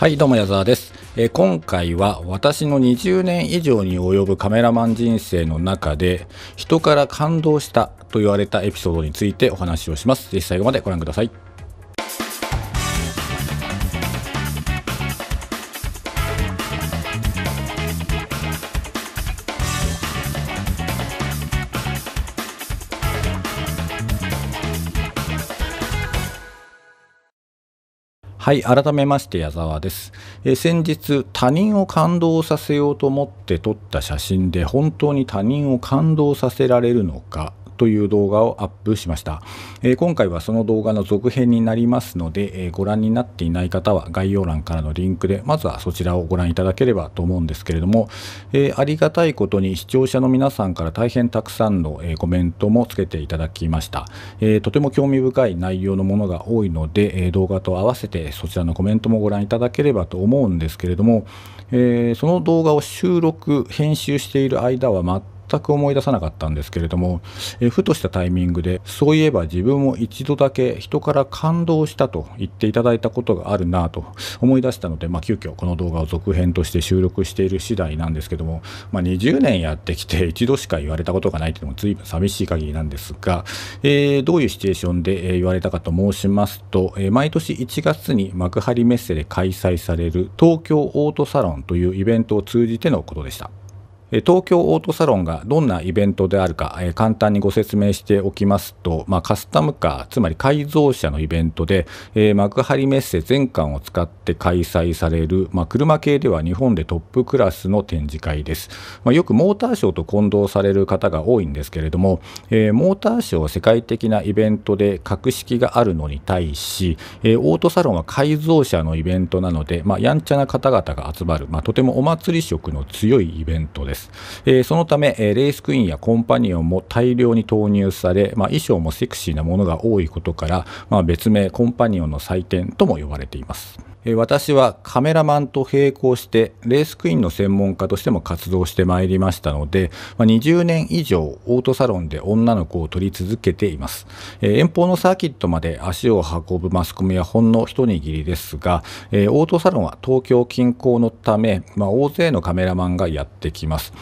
はい、どうも矢沢です。え今回は私の20年以上に及ぶカメラマン人生の中で人から感動したと言われたエピソードについてお話をします。ぜひ最後までご覧ください。はい、改めまして矢沢です。え先日、他人を感動させようと思って撮った写真で本当に他人を感動させられるのかという動画をアップしました、えー、今回はその動画の続編になりますので、えー、ご覧になっていない方は概要欄からのリンクでまずはそちらをご覧いただければと思うんですけれども、えー、ありがたいことに視聴者の皆さんから大変たくさんの、えコメントもつけていただきました、えとても興味深い内容のものが多いので、え動画と合わせてそちらのコメントもご覧いただければと思うんですけれども、えその動画を収録編集している間は全全く思い出さなかったんですけれども、えふとしたタイミングでそういえば自分も一度だけ人から感動したと言っていただいたことがあるなと思い出したので、まあ、急遽この動画を続編として収録している次第なんですけども、まあ、20年やってきて一度しか言われたことがないというのも随分寂しい限りなんですが、えー、どういうシチュエーションで言われたかと申しますと、え毎年1月に幕張メッセで開催される東京オートサロンというイベントを通じてのことでした。東京オートサロンがどんなイベントであるか、え簡単にご説明しておきますと、まあ、カスタムカー、つまり改造車のイベントで、えー、幕張メッセ全館を使って開催される、まあ、車系では日本でトップクラスの展示会です。まあ、よくモーターショーと混同される方が多いんですけれども、えー、モーターショーは世界的なイベントで格式があるのに対し、えー、オートサロンは改造車のイベントなので、まやんちゃな方々が集まる、まとてもお祭り色の強いイベントです。、えー、そのため、えレースクイーンやコンパニオンも大量に投入され、まあ、衣装もセクシーなものが多いことから、まあ、別名コンパニオンの祭典とも呼ばれています。私はカメラマンと並行してレースクイーンの専門家としても活動してまいりましたので20年以上オートサロンで女の子を撮り続けています遠方のサーキットまで足を運ぶマスコミはほんの一握りですがオートサロンは東京近郊のため、まあ、大勢のカメラマンがやってきます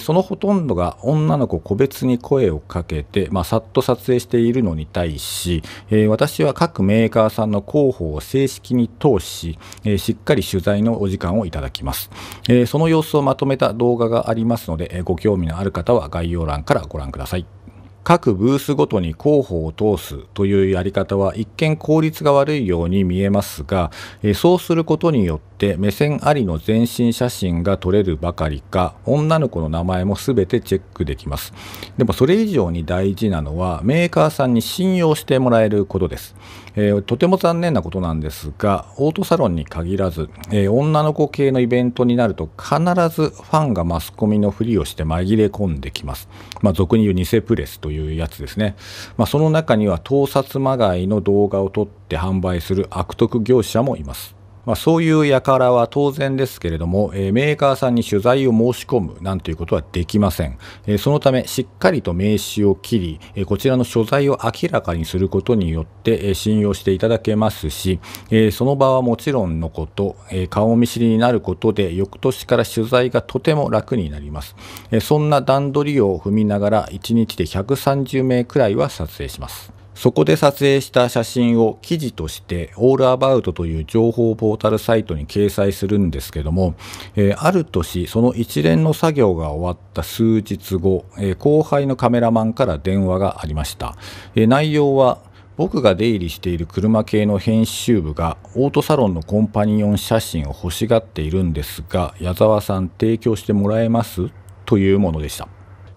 そのほとんどが女の子個別に声をかけて、まあ、さっと撮影しているのに対し私は各メーカーさんの広報を正式に通しし、えしっかり取材のお時間をいただきます、えその様子をまとめた動画がありますので、えご興味のある方は概要欄からご覧ください。各ブースごとに広報を通すというやり方は一見効率が悪いように見えますが、そうすることによってって目線ありの全身写真が撮れるばかりか女の子の名前も全てチェックできますでもそれ以上に大事なのはメーカーさんに信用してもらえることです、えー、とても残念なことなんですがオートサロンに限らず、えー、女の子系のイベントになると必ずファンがマスコミのふりをして紛れ込んできます、まあ、俗に言う偽プレスというやつですね、まあ、その中には盗撮まがいの動画を撮って販売する悪徳業者もいますまあ、そういう輩は当然ですけれども、えー、メーカーさんに取材を申し込むなんていうことはできません、えー、そのためしっかりと名刺を切り、えー、こちらの所在を明らかにすることによって、え信用していただけますし、えその場はもちろんのこと、え顔見知りになることで翌年から取材がとても楽になります、えそんな段取りを踏みながら1日で130名くらいは撮影しますそこで撮影した写真を記事として、オールアバウトという情報ポータルサイトに掲載するんですけども、えー、ある年、その一連の作業が終わった数日後、えー、後輩のカメラマンから電話がありました。えー、内容は、僕が出入りしている車系の編集部がオートサロンのコンパニオン写真を欲しがっているんですが、矢沢さん提供してもらえますというものでした。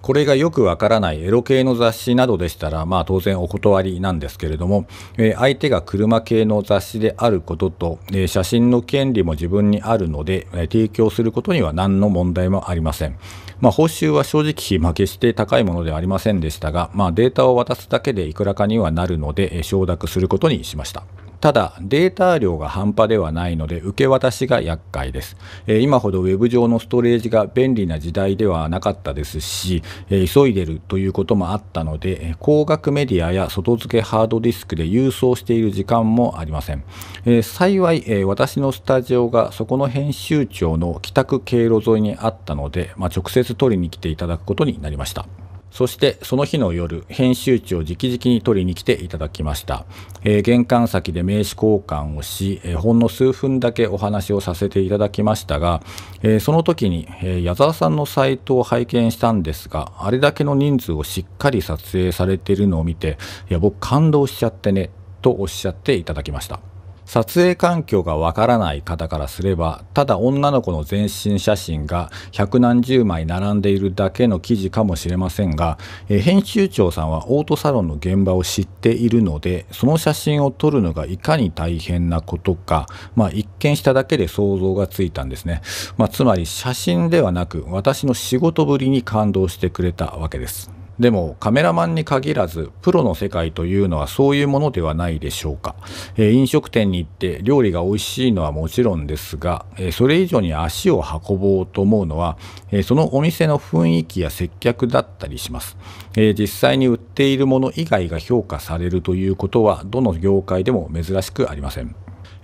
これがよくわからないエロ系の雑誌などでしたら、まあ、当然お断りなんですけれども、えー、相手が車系の雑誌であることと、えー、写真の権利も自分にあるので、えー、提供することには何の問題もありません。まあ、報酬は正直、まあ、決して高いものではありませんでしたが、まあ、データを渡すだけでいくらかにはなるので、えー、承諾することにしました。ただ、データ量が半端ではないので、受け渡しが厄介です。え今ほど Web 上のストレージが便利な時代ではなかったですし、え急いでるということもあったので、光学メディアや外付けハードディスクで郵送している時間もありません。え幸い、え私のスタジオがそこの編集長の帰宅経路沿いにあったので、まあ、直接取りに来ていただくことになりました。そしてその日の夜、編集長直々に取りに来ていただきました。えー、玄関先で名刺交換をし、えー、ほんの数分だけお話をさせていただきましたが、えー、その時に、え矢沢さんのサイトを拝見したんですが、あれだけの人数をしっかり撮影されているのを見て、いや、僕感動しちゃってね、とおっしゃっていただきました。撮影環境がわからない方からすればただ女の子の全身写真が百何十枚並んでいるだけの記事かもしれませんが、編集長さんはオートサロンの現場を知っているのでその写真を撮るのがいかに大変なことか、まあ、一見しただけで想像がついたんですね、まあ、つまり写真ではなく私の仕事ぶりに感動してくれたわけです。でもカメラマンに限らずプロの世界というのはそういうものではないでしょうか、えー、飲食店に行って料理が美味しいのはもちろんですが、えー、それ以上に足を運ぼうと思うのは、えー、そのお店の雰囲気や接客だったりします、え実際に売っているもの以外が評価されるということはどの業界でも珍しくありません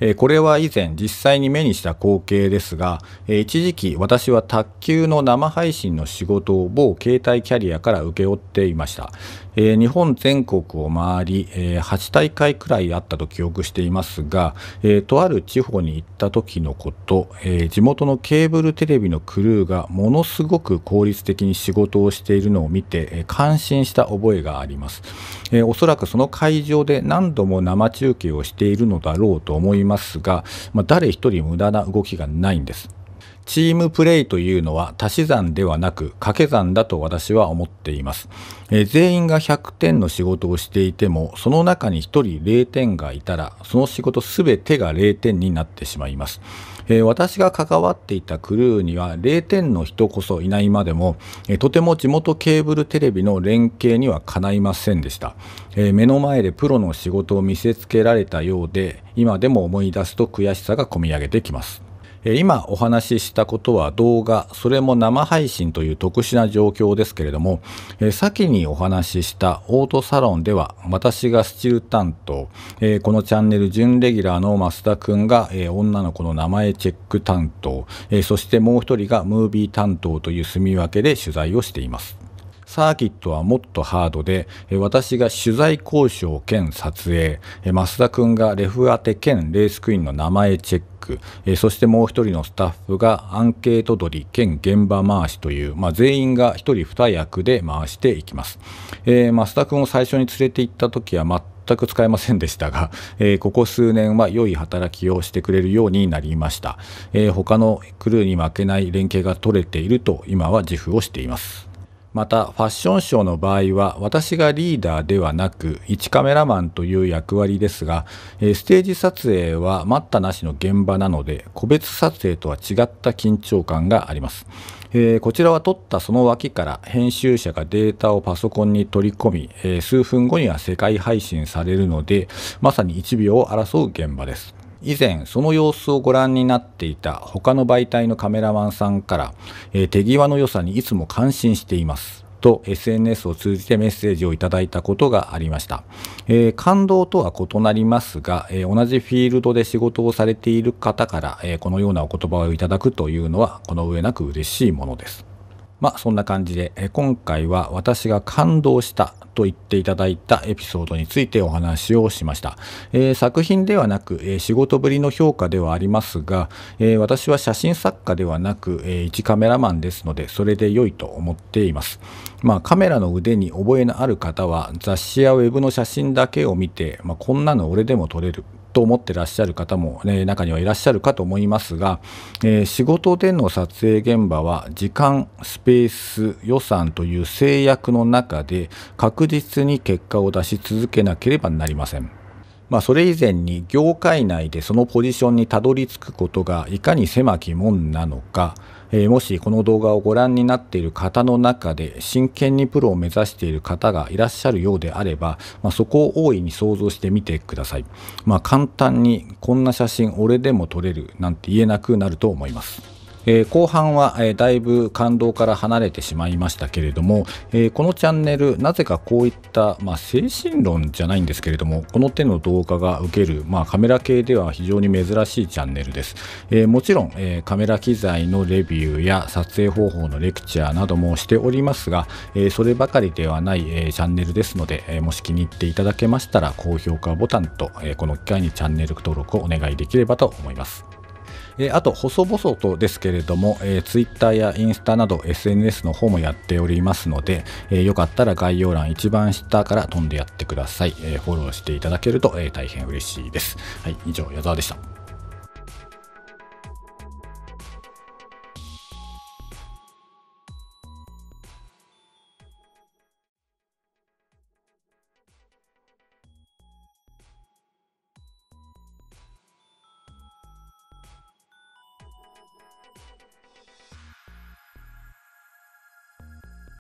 えこれは以前実際に目にした光景ですが、え一時期私は卓球の生配信の仕事を某携帯キャリアから請け負っていましたえー、日本全国を回り、えー、8大会くらいあったと記憶していますが、えー、とある地方に行った時のこと、え地元のケーブルテレビのクルーがものすごく効率的に仕事をしているのを見て、え感心した覚えがあります、えおそらくその会場で何度も生中継をしているのだろうと思いますが、まあ、誰一人無駄な動きがないんですチームプレイというのは足し算ではなく掛け算だと私は思っています、えー、全員が100点の仕事をしていてもその中に1人0点がいたらその仕事全てが0点になってしまいます、えー、私が関わっていたクルーには0点の人こそいないまでも、えー、とても地元ケーブルテレビの連携にはかないませんでした、え目の前でプロの仕事を見せつけられたようで今でも思い出すと悔しさがこみ上げてきます今お話ししたことは動画それも生配信という特殊な状況ですけれども先にお話ししたオートサロンでは私がスチル担当このチャンネル準レギュラーの増田くんが女の子の名前チェック担当そしてもう一人がムービー担当という住み分けで取材をしています。サーキットはもっとハードで、私が取材交渉兼撮影、増田くんがレフ当て兼レースクイーンの名前チェック、そしてもう一人のスタッフがアンケート取り兼現場回しという、まあ、全員が一人二役で回していきます。え増田くんを最初に連れて行った時は全く使えませんでしたが、えここ数年は良い働きをしてくれるようになりました、え他のクルーに負けない連携が取れていると今は自負をしていますまたファッションショーの場合は私がリーダーではなく1カメラマンという役割ですがステージ撮影は待ったなしの現場なので個別撮影とは違った緊張感があります。えー、こちらは撮ったその脇から編集者がデータをパソコンに取り込み、数分後には世界配信されるのでまさに1秒を争う現場です。以前その様子をご覧になっていた他の媒体のカメラマンさんから、えー、手際の良さにいつも感心していますと SNS を通じてメッセージをいただいたことがありました、えー、感動とは異なりますが、えー、同じフィールドで仕事をされている方から、えこのようなお言葉をいただくというのはこの上なく嬉しいものですまあそんな感じで、え今回は私が感動したと言っていただいたエピソードについてお話をしました。えー、作品ではなく、えー、仕事ぶりの評価ではありますが、えー、私は写真作家ではなく、えー、一カメラマンですので、それで良いと思っています。まあカメラの腕に覚えのある方は雑誌やウェブの写真だけを見て、まあ、こんなの俺でも撮れると思ってらっしゃる方も、ね、中にはいらっしゃるかと思いますが、えー、仕事での撮影現場は時間スペース予算という制約の中で確実に結果を出し続けなければなりません。まあ、それ以前に業界内でそのポジションにたどり着くことがいかに狭き門なのかえー、もしこの動画をご覧になっている方の中で真剣にプロを目指している方がいらっしゃるようであれば、まあ、そこを大いに想像してみてください、まあ、簡単にこんな写真俺でも撮れるなんて言えなくなると思いますえー、後半は、えー、だいぶ感動から離れてしまいましたけれども、えー、このチャンネルなぜかこういった、まあ、精神論じゃないんですけれどもこの手の動画が受ける、まあ、カメラ系では非常に珍しいチャンネルです、えもちろん、えカメラ機材のレビューや撮影方法のレクチャーなどもしておりますが、えそればかりではない、えチャンネルですので、えもし気に入っていただけましたら高評価ボタンと、えこの機会にチャンネル登録をお願いできればと思いますえー、あと細々とですけれども、えー、Twitter やインスタなど SNS の方もやっておりますので、えー、よかったら概要欄一番下から飛んでやってください、えー、フォローしていただけると、えー、大変嬉しいです、はい、以上矢沢でした